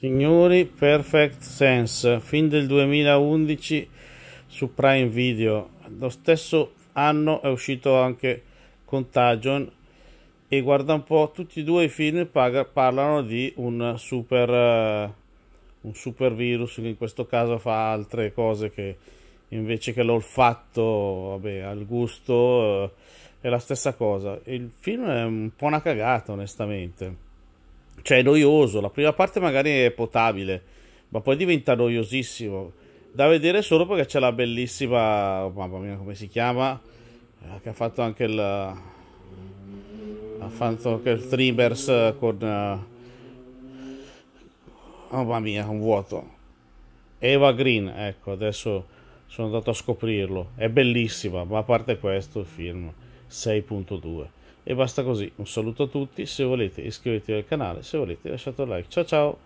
Signori, Perfect Sense, fin del 2011 su Prime Video. Lo stesso anno è uscito anche Contagion e guarda un po', tutti e due i film parlano di un super, eh, un super virus che in questo caso fa altre cose che invece che l'olfatto, vabbè, al gusto eh, è la stessa cosa. Il film è un po' una cagata, onestamente cioè è noioso. La prima parte magari è potabile, ma poi diventa noiosissimo. Da vedere solo perché c'è la bellissima, oh, mamma mia, come si chiama? Eh, che ha fatto anche il. Ha fatto anche il Trimers con. Oh, mamma mia, un vuoto. Eva Green, ecco, adesso sono andato a scoprirlo. È bellissima, ma a parte questo, il film 6.2. E basta così, un saluto a tutti, se volete iscrivetevi al canale, se volete lasciate un like. Ciao ciao!